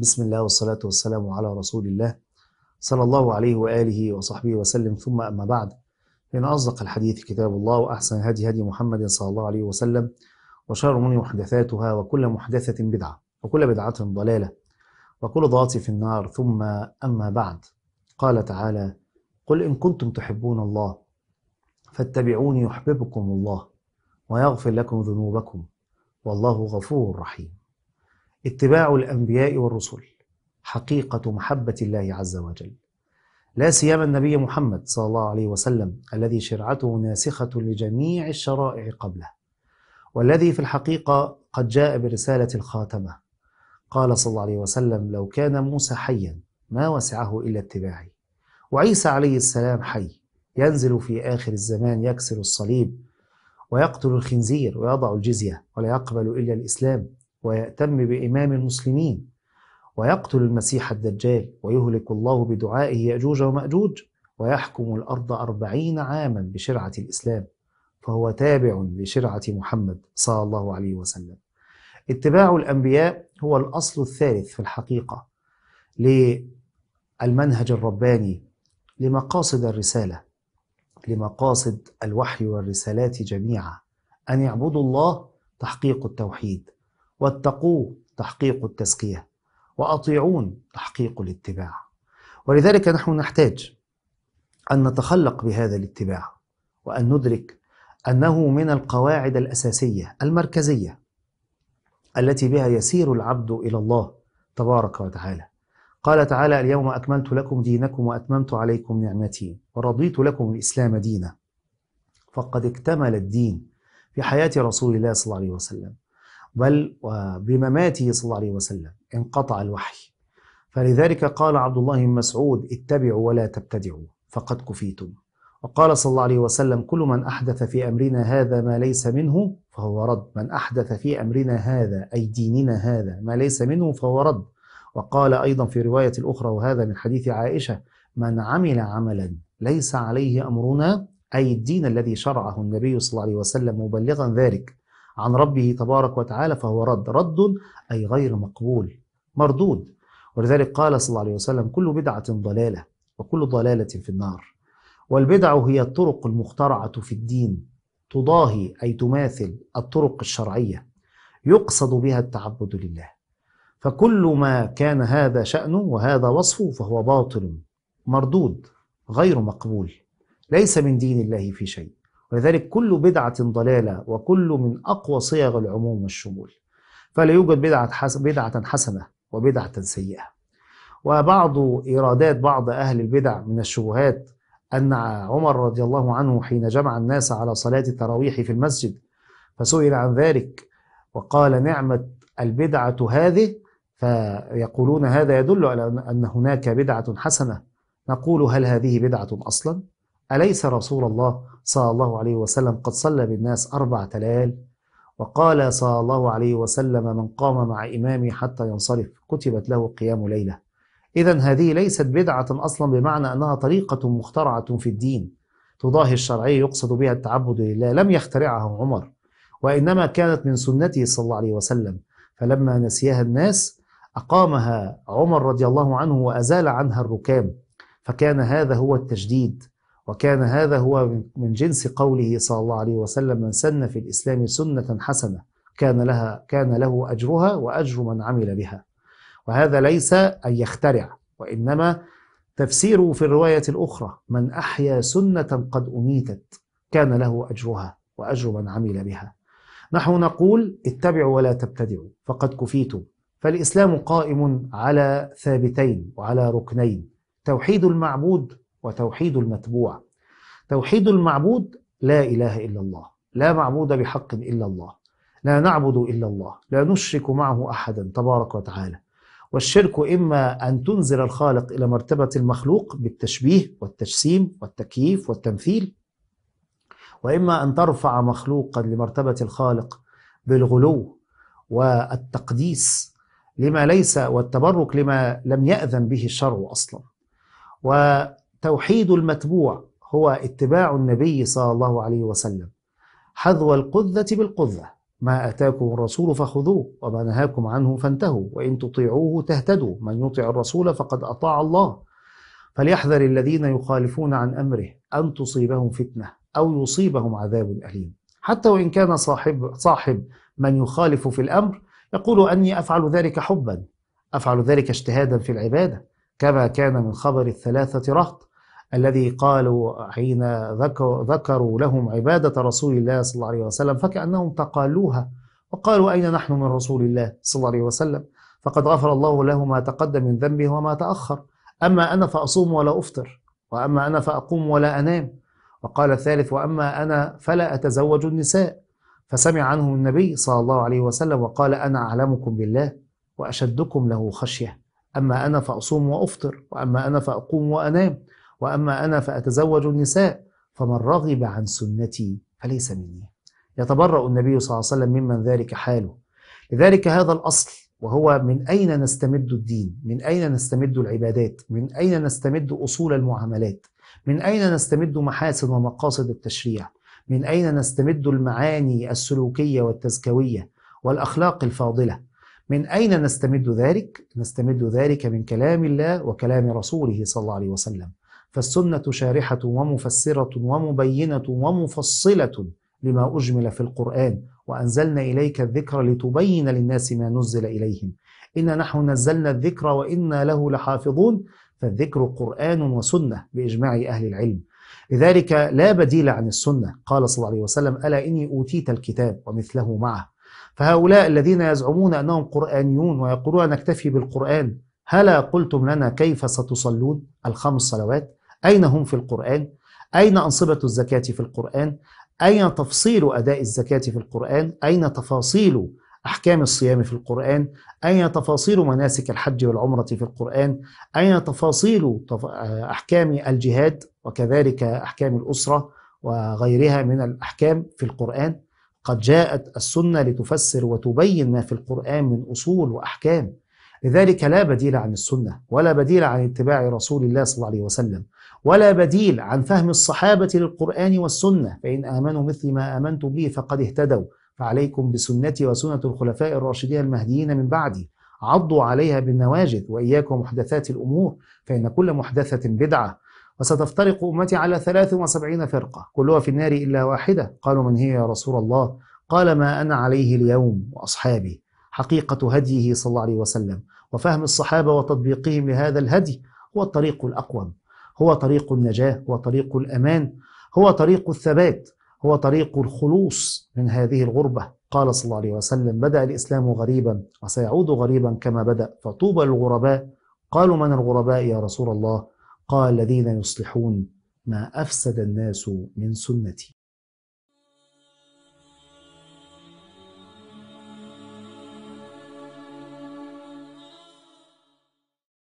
بسم الله والصلاة والسلام على رسول الله صلى الله عليه وآله وصحبه وسلم ثم أما بعد فإن أصدق الحديث كتاب الله وأحسن هدي هدي محمد صلى الله عليه وسلم وشر من محدثاتها وكل محدثة بدعة وكل بدعة ضلالة وكل ضلالة في النار ثم أما بعد قال تعالى قل إن كنتم تحبون الله فاتبعوني يحببكم الله ويغفر لكم ذنوبكم والله غفور رحيم اتباع الأنبياء والرسل حقيقة محبة الله عز وجل لا سيما النبي محمد صلى الله عليه وسلم الذي شرعته ناسخة لجميع الشرائع قبله والذي في الحقيقة قد جاء برسالة الخاتمة قال صلى الله عليه وسلم لو كان موسى حيا ما وسعه إلا اتباعي وعيسى عليه السلام حي ينزل في آخر الزمان يكسر الصليب ويقتل الخنزير ويضع الجزية ولا يقبل إلا الإسلام ويأتم بإمام المسلمين ويقتل المسيح الدجال ويهلك الله بدعائه يأجوج ومأجوج ويحكم الأرض أربعين عاما بشرعة الإسلام فهو تابع لشرعة محمد صلى الله عليه وسلم اتباع الأنبياء هو الأصل الثالث في الحقيقة للمنهج الرباني لمقاصد الرسالة لمقاصد الوحي والرسالات جميعا أن يعبدوا الله تحقيق التوحيد واتقوه تحقيق التزكية وأطيعون تحقيق الاتباع ولذلك نحن نحتاج أن نتخلق بهذا الاتباع وأن ندرك أنه من القواعد الأساسية المركزية التي بها يسير العبد إلى الله تبارك وتعالى قال تعالى اليوم أكملت لكم دينكم وأتممت عليكم نعمتي ورضيت لكم الإسلام دينا فقد اكتمل الدين في حياة رسول الله صلى الله عليه وسلم بل وبمماته صلى الله عليه وسلم انقطع الوحي فلذلك قال عبد الله بن مسعود اتبعوا ولا تبتدعوا فقد كفيتم وقال صلى الله عليه وسلم كل من أحدث في أمرنا هذا ما ليس منه فهو رد من أحدث في أمرنا هذا أي ديننا هذا ما ليس منه فهو رد وقال أيضا في رواية الأخرى وهذا من حديث عائشة من عمل عملا ليس عليه أمرنا أي الدين الذي شرعه النبي صلى الله عليه وسلم مبلغا ذلك عن ربه تبارك وتعالى فهو رد رد أي غير مقبول مردود ولذلك قال صلى الله عليه وسلم كل بدعة ضلالة وكل ضلالة في النار والبدع هي الطرق المخترعة في الدين تضاهي أي تماثل الطرق الشرعية يقصد بها التعبد لله فكل ما كان هذا شأنه وهذا وصفه فهو باطل مردود غير مقبول ليس من دين الله في شيء ولذلك كل بدعة ضلالة وكل من أقوى صيغ العموم والشمول فلا يوجد بدعة بدعة حسنة وبدعة سيئة وبعض إيرادات بعض أهل البدع من الشبهات أن عمر رضي الله عنه حين جمع الناس على صلاة التراويح في المسجد فسئل عن ذلك وقال نعمة البدعة هذه فيقولون هذا يدل على أن هناك بدعة حسنة نقول هل هذه بدعة أصلا؟ أليس رسول الله صلى الله عليه وسلم قد صلى بالناس أربعة ليال وقال صلى الله عليه وسلم من قام مع إمامي حتى ينصرف كتبت له قيام ليلة إذا هذه ليست بدعة أصلا بمعنى أنها طريقة مخترعة في الدين تضاهي الشرعية يقصد بها التعبد لله لم يخترعها عمر وإنما كانت من سنته صلى الله عليه وسلم فلما نسيها الناس أقامها عمر رضي الله عنه وأزال عنها الركام فكان هذا هو التجديد وكان هذا هو من جنس قوله صلى الله عليه وسلم من سن في الإسلام سنة حسنة كان لها كان له أجرها وأجر من عمل بها وهذا ليس أن يخترع وإنما تفسيره في الرواية الأخرى من أحيا سنة قد أميتت كان له أجرها وأجر من عمل بها نحن نقول اتبعوا ولا تبتدعوا فقد كفيتم فالإسلام قائم على ثابتين وعلى ركنين توحيد المعبود وتوحيد المتبوع توحيد المعبود لا إله إلا الله لا معبود بحق إلا الله لا نعبد إلا الله لا نشرك معه أحدا تبارك وتعالى والشرك إما أن تنزل الخالق إلى مرتبة المخلوق بالتشبيه والتجسيم والتكييف والتمثيل وإما أن ترفع مخلوقا لمرتبة الخالق بالغلو والتقديس لما ليس والتبرك لما لم يأذن به الشرع أصلا توحيد المتبوع هو اتباع النبي صلى الله عليه وسلم حذو القذة بالقذة ما أتاكم الرسول فخذوه وما نهاكم عنه فانتهوا وإن تطيعوه تهتدوا من يطع الرسول فقد أطاع الله فليحذر الذين يخالفون عن أمره أن تصيبهم فتنة أو يصيبهم عذاب أليم حتى وإن كان صاحب, صاحب من يخالف في الأمر يقول أني أفعل ذلك حبا أفعل ذلك اجتهادا في العبادة كما كان من خبر الثلاثة رهط الذي قالوا حين ذكروا لهم عبادة رسول الله صلى الله عليه وسلم فكأنهم تقالوها وقالوا أين نحن من رسول الله صلى الله عليه وسلم فقد غفر الله له ما تقدم من ذنبه وما تأخر أما أنا فأصوم ولا أفطر وأما أنا فأقوم ولا أنام وقال الثالث وأما أنا فلا أتزوج النساء فسمع عنه النبي صلى الله عليه وسلم وقال أنا أعلمكم بالله وأشدكم له خشية أما أنا فأصوم وأفطر وأما أنا فأقوم وأنام وأما أنا فأتزوج النساء فمن رغب عن سنتي فليس مني يتبرأ النبي صلى الله عليه وسلم ممن ذلك حاله لذلك هذا الأصل وهو من أين نستمد الدين من أين نستمد العبادات من أين نستمد أصول المعاملات من أين نستمد محاسن ومقاصد التشريع من أين نستمد المعاني السلوكية والتزكوية والأخلاق الفاضلة من أين نستمد ذلك؟ نستمد ذلك من كلام الله وكلام رسوله صلى الله عليه وسلم فالسنة شارحة ومفسرة ومبينة ومفصلة لما أجمل في القرآن وأنزلنا إليك الذكر لتبين للناس ما نزل إليهم إنا نحن نزلنا الذكر وإنا له لحافظون فالذكر قرآن وسنة بإجماع أهل العلم لذلك لا بديل عن السنة قال صلى الله عليه وسلم ألا إني أوتيت الكتاب ومثله معه فهؤلاء الذين يزعمون أنهم قرآنيون ويقولون نكتفي بالقرآن هلا قلتم لنا كيف ستصلون الخمس صلوات أين هم في القرآن؟ أين أنصبة الزكاة في القرآن؟ أين تفصيل أداء الزكاة في القرآن؟ أين تفاصيل أحكام الصيام في القرآن؟ أين تفاصيل مناسك الحج والعمرة في القرآن؟ أين تفاصيل أحكام الجهاد وكذلك أحكام الأسرة وغيرها من الأحكام في القرآن؟ قد جاءت السنة لتفسر وتبين ما في القرآن من أصول وأحكام لذلك لا بديل عن السنة ولا بديل عن اتباع رسول الله صلى الله عليه وسلم ولا بديل عن فهم الصحابة للقرآن والسنة فإن آمنوا مثل ما آمنت به فقد اهتدوا فعليكم بسنتي وسنة الخلفاء الراشدين المهديين من بعدي عضوا عليها بالنواجذ وإياكم محدثات الأمور فإن كل محدثة بدعة وستفترق أمتي على 73 فرقة كلها في النار إلا واحدة قالوا من هي يا رسول الله قال ما أنا عليه اليوم وأصحابي حقيقة هديه صلى الله عليه وسلم وفهم الصحابة وتطبيقهم لهذا الهدي هو الطريق الأقوم هو طريق النجاة هو طريق الأمان هو طريق الثبات هو طريق الخلوص من هذه الغربة قال صلى الله عليه وسلم بدأ الإسلام غريبا وسيعود غريبا كما بدأ فطوبى للغرباء قالوا من الغرباء يا رسول الله قال الذين يصلحون ما أفسد الناس من سنتي